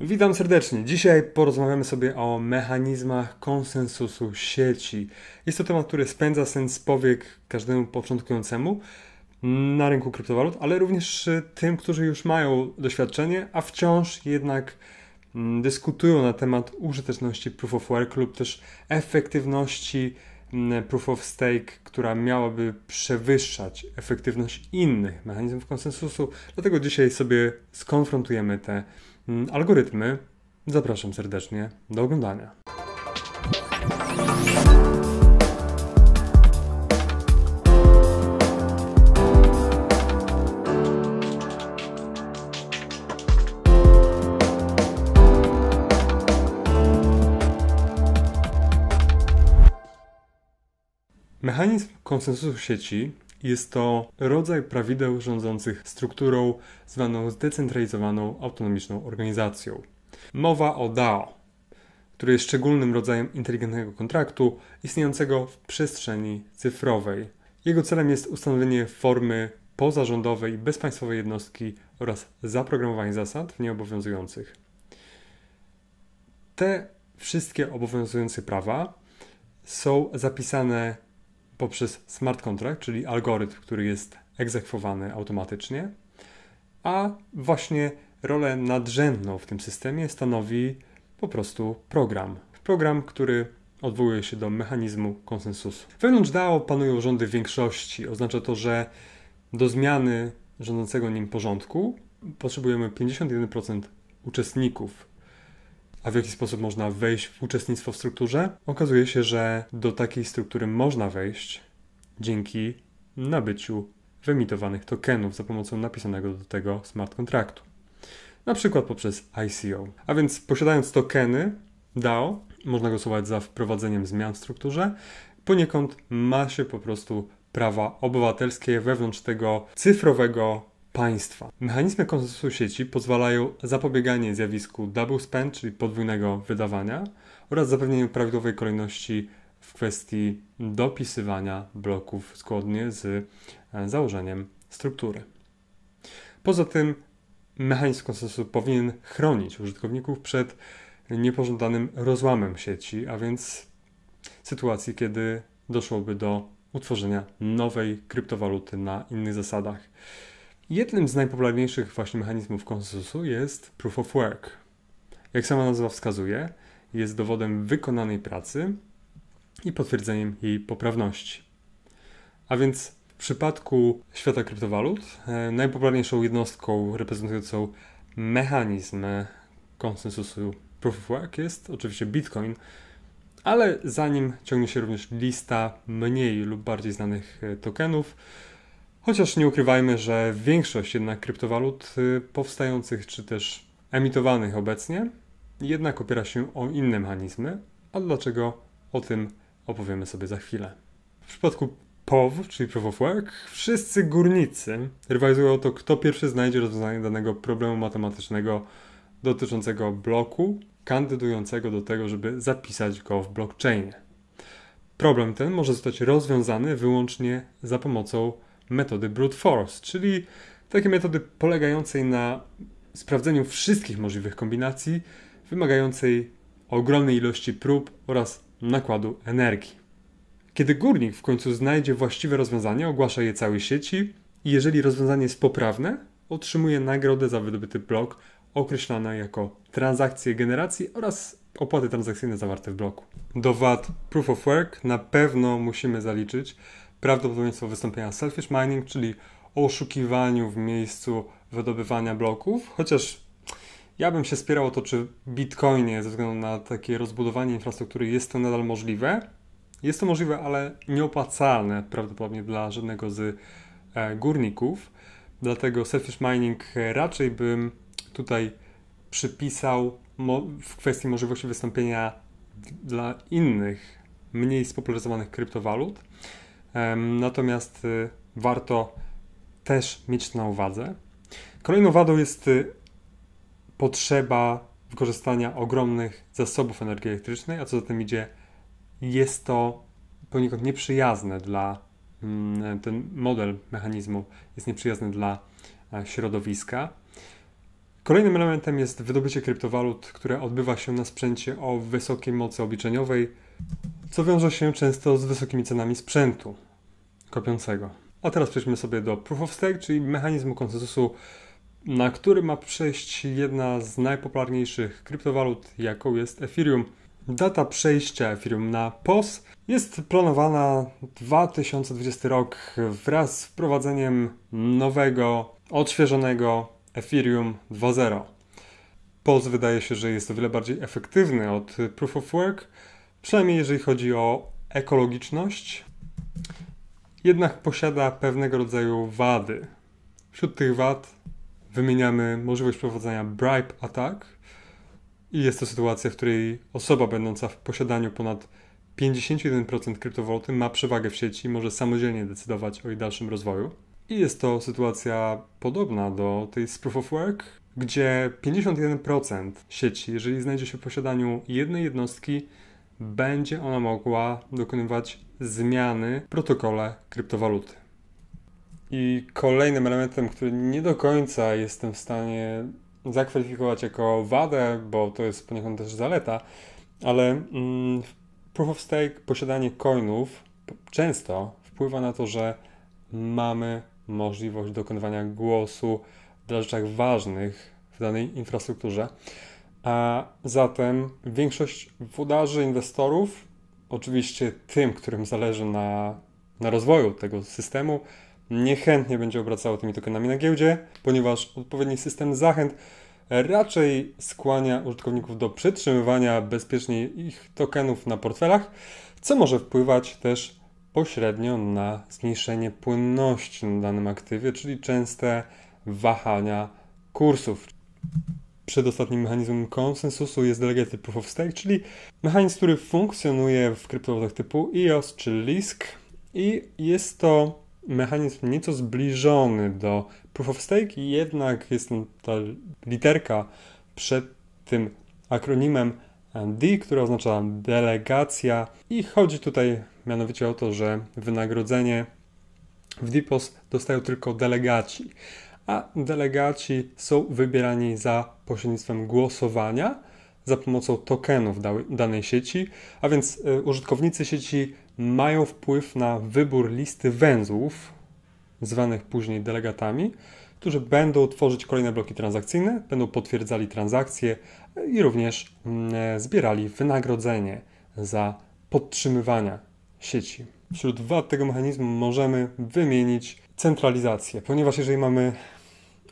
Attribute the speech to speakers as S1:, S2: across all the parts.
S1: Witam serdecznie. Dzisiaj porozmawiamy sobie o mechanizmach konsensusu sieci. Jest to temat, który spędza sens powiek każdemu początkującemu na rynku kryptowalut, ale również tym, którzy już mają doświadczenie, a wciąż jednak mm, dyskutują na temat użyteczności Proof of Work lub też efektywności mm, Proof of Stake, która miałaby przewyższać efektywność innych mechanizmów konsensusu. Dlatego dzisiaj sobie skonfrontujemy te Mm, algorytmy. Zapraszam serdecznie do oglądania. Mechanizm konsensusu sieci jest to rodzaj prawideł rządzących strukturą zwaną zdecentralizowaną autonomiczną organizacją. Mowa o DAO, który jest szczególnym rodzajem inteligentnego kontraktu istniejącego w przestrzeni cyfrowej. Jego celem jest ustanowienie formy pozarządowej i bezpaństwowej jednostki oraz zaprogramowanie zasad w nieobowiązujących. Te wszystkie obowiązujące prawa są zapisane poprzez smart contract, czyli algorytm, który jest egzekwowany automatycznie, a właśnie rolę nadrzędną w tym systemie stanowi po prostu program. Program, który odwołuje się do mechanizmu konsensusu. Wewnątrz DAO panują rządy większości. Oznacza to, że do zmiany rządzącego nim porządku potrzebujemy 51% uczestników a w jaki sposób można wejść w uczestnictwo w strukturze? Okazuje się, że do takiej struktury można wejść dzięki nabyciu wyemitowanych tokenów za pomocą napisanego do tego smart kontraktu. Na przykład poprzez ICO. A więc posiadając tokeny DAO, można głosować za wprowadzeniem zmian w strukturze. Poniekąd ma się po prostu prawa obywatelskie wewnątrz tego cyfrowego państwa. Mechanizmy konsensusu sieci pozwalają zapobieganie zjawisku double spend, czyli podwójnego wydawania oraz zapewnieniu prawidłowej kolejności w kwestii dopisywania bloków zgodnie z e, założeniem struktury. Poza tym mechanizm konsensusu powinien chronić użytkowników przed niepożądanym rozłamem sieci, a więc sytuacji, kiedy doszłoby do utworzenia nowej kryptowaluty na innych zasadach. Jednym z najpopularniejszych właśnie mechanizmów konsensusu jest proof of work. Jak sama nazwa wskazuje, jest dowodem wykonanej pracy i potwierdzeniem jej poprawności. A więc w przypadku świata kryptowalut e, najpopularniejszą jednostką reprezentującą mechanizm konsensusu proof of work jest oczywiście Bitcoin, ale za nim ciągnie się również lista mniej lub bardziej znanych e, tokenów, Chociaż nie ukrywajmy, że większość jednak kryptowalut y, powstających czy też emitowanych obecnie jednak opiera się o inne mechanizmy, a dlaczego o tym opowiemy sobie za chwilę. W przypadku POW, czyli Proof of Work, wszyscy górnicy rywalizują o to, kto pierwszy znajdzie rozwiązanie danego problemu matematycznego dotyczącego bloku kandydującego do tego, żeby zapisać go w blockchainie. Problem ten może zostać rozwiązany wyłącznie za pomocą metody brute force, czyli takie metody polegającej na sprawdzeniu wszystkich możliwych kombinacji, wymagającej ogromnej ilości prób oraz nakładu energii. Kiedy górnik w końcu znajdzie właściwe rozwiązanie, ogłasza je całej sieci i jeżeli rozwiązanie jest poprawne, otrzymuje nagrodę za wydobyty blok określana jako transakcje generacji oraz opłaty transakcyjne zawarte w bloku. Do VAT Proof of Work na pewno musimy zaliczyć prawdopodobieństwo wystąpienia selfish mining, czyli oszukiwaniu w miejscu wydobywania bloków, chociaż ja bym się spierał o to, czy Bitcoinie ze względu na takie rozbudowanie infrastruktury jest to nadal możliwe. Jest to możliwe, ale nieopłacalne prawdopodobnie dla żadnego z e, górników. Dlatego selfish mining raczej bym tutaj przypisał w kwestii możliwości wystąpienia dla innych, mniej spopularyzowanych kryptowalut. Natomiast y, warto też mieć na uwadze. Kolejną wadą jest y, potrzeba wykorzystania ogromnych zasobów energii elektrycznej, a co za tym idzie, jest to poniekąd nieprzyjazne dla mm, e, ten model mechanizmu jest nieprzyjazny dla e, środowiska. Kolejnym elementem jest wydobycie kryptowalut, które odbywa się na sprzęcie o wysokiej mocy obliczeniowej, co wiąże się często z wysokimi cenami sprzętu kopiącego. A teraz przejdźmy sobie do Proof of Stake, czyli mechanizmu konsensusu, na który ma przejść jedna z najpopularniejszych kryptowalut, jaką jest Ethereum. Data przejścia Ethereum na POS jest planowana 2020 rok wraz z wprowadzeniem nowego, odświeżonego Ethereum 2.0. POS wydaje się, że jest o wiele bardziej efektywny od Proof of Work, przynajmniej jeżeli chodzi o ekologiczność, jednak posiada pewnego rodzaju wady. Wśród tych wad wymieniamy możliwość prowadzenia bribe attack i jest to sytuacja, w której osoba będąca w posiadaniu ponad 51% kryptowaluty ma przewagę w sieci i może samodzielnie decydować o jej dalszym rozwoju. I jest to sytuacja podobna do tej z Proof of Work, gdzie 51% sieci, jeżeli znajdzie się w posiadaniu jednej jednostki, będzie ona mogła dokonywać zmiany w protokole kryptowaluty. I kolejnym elementem, który nie do końca jestem w stanie zakwalifikować jako wadę, bo to jest poniekąd też zaleta, ale mm, proof of stake, posiadanie coinów często wpływa na to, że mamy możliwość dokonywania głosu dla rzeczach ważnych w danej infrastrukturze. A zatem większość włodarzy, inwestorów, oczywiście tym, którym zależy na, na rozwoju tego systemu, niechętnie będzie obracało tymi tokenami na giełdzie, ponieważ odpowiedni system zachęt raczej skłania użytkowników do przetrzymywania bezpiecznie ich tokenów na portfelach, co może wpływać też pośrednio na zmniejszenie płynności na danym aktywie, czyli częste wahania kursów. Przedostatnim mechanizmem konsensusu jest delegated proof of stake, czyli mechanizm, który funkcjonuje w kryptowalutach typu EOS czy LISK i jest to mechanizm nieco zbliżony do proof of stake, jednak jest ta literka przed tym akronimem D, która oznacza delegacja i chodzi tutaj mianowicie o to, że wynagrodzenie w DPOS dostają tylko delegaci, a delegaci są wybierani za pośrednictwem głosowania za pomocą tokenów danej sieci, a więc e, użytkownicy sieci mają wpływ na wybór listy węzłów, zwanych później delegatami, którzy będą tworzyć kolejne bloki transakcyjne, będą potwierdzali transakcje e, i również mm, e, zbierali wynagrodzenie za podtrzymywania sieci. Wśród wad tego mechanizmu możemy wymienić centralizację, ponieważ jeżeli mamy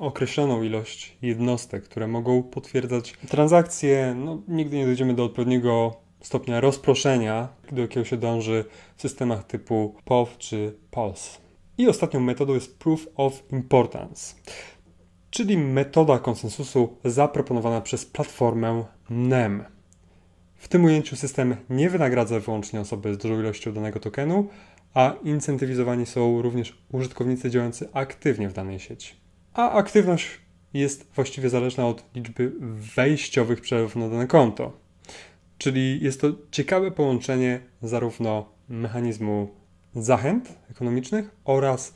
S1: określoną ilość jednostek, które mogą potwierdzać transakcje. No, nigdy nie dojdziemy do odpowiedniego stopnia rozproszenia, do jakiego się dąży w systemach typu POW czy POLS. I ostatnią metodą jest Proof of Importance, czyli metoda konsensusu zaproponowana przez platformę NEM. W tym ujęciu system nie wynagradza wyłącznie osoby z dużą ilością danego tokenu, a incentywizowani są również użytkownicy działający aktywnie w danej sieci a aktywność jest właściwie zależna od liczby wejściowych przelewów na dane konto. Czyli jest to ciekawe połączenie zarówno mechanizmu zachęt ekonomicznych oraz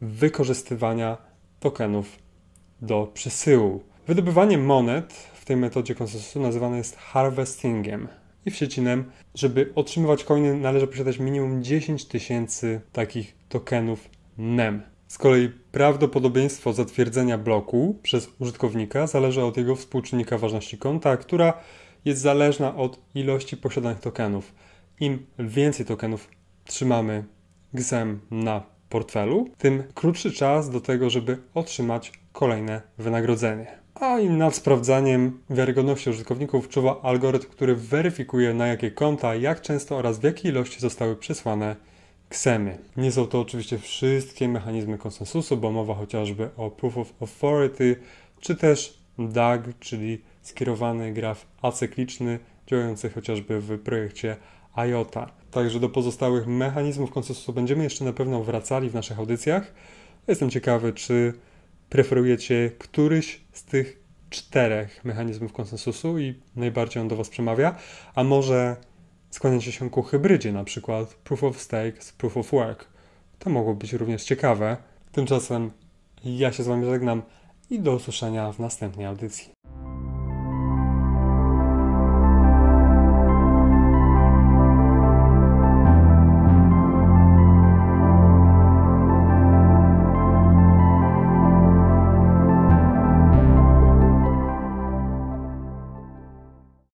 S1: wykorzystywania tokenów do przesyłu. Wydobywanie monet w tej metodzie konsensusu nazywane jest harvestingiem i w wsiecinem. Żeby otrzymywać coiny należy posiadać minimum 10 tysięcy takich tokenów NEM. Z kolei prawdopodobieństwo zatwierdzenia bloku przez użytkownika zależy od jego współczynnika ważności konta, która jest zależna od ilości posiadanych tokenów. Im więcej tokenów trzymamy gzem na portfelu, tym krótszy czas do tego, żeby otrzymać kolejne wynagrodzenie. A i nad sprawdzaniem wiarygodności użytkowników czuwa algorytm, który weryfikuje na jakie konta, jak często oraz w jakiej ilości zostały przesłane ksemy. Nie są to oczywiście wszystkie mechanizmy konsensusu, bo mowa chociażby o Proof of Authority, czy też DAG, czyli skierowany graf acykliczny, działający chociażby w projekcie IOTA. Także do pozostałych mechanizmów konsensusu będziemy jeszcze na pewno wracali w naszych audycjach. Jestem ciekawy, czy preferujecie któryś z tych czterech mechanizmów konsensusu i najbardziej on do Was przemawia, a może skłaniacie się ku hybrydzie, na przykład proof of stake z proof of work. To mogło być również ciekawe. Tymczasem ja się z Wami żegnam i do usłyszenia w następnej audycji.